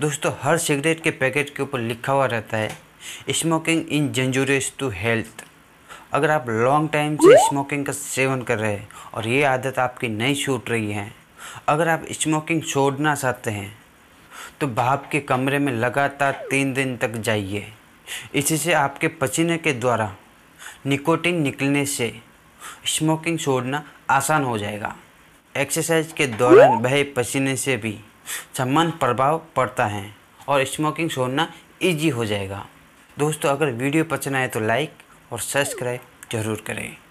दोस्तों हर सिगरेट के पैकेट के ऊपर लिखा हुआ रहता है smoking in injurious to health अगर आप लॉन्ग टाइम से स्मोकिंग का सेवन कर रहे हैं और ये आदत आपकी नहीं छूट रही है अगर आप स्मोकिंग छोड़ना चाहते हैं तो भाप के कमरे में लगातार तीन दिन तक जाइए इसी से आपके पसीने के द्वारा निकोटिन निकलने से स्मोकिंग छोड़ना आसान हो जाएगा एक्सरसाइज के दौरान बहे पसीने से भी समान प्रभाव पड़ता है और स्मोकिंग छोड़ना ईजी हो जाएगा दोस्तों अगर वीडियो पसंद आए तो लाइक और सब्सक्राइब जरूर करें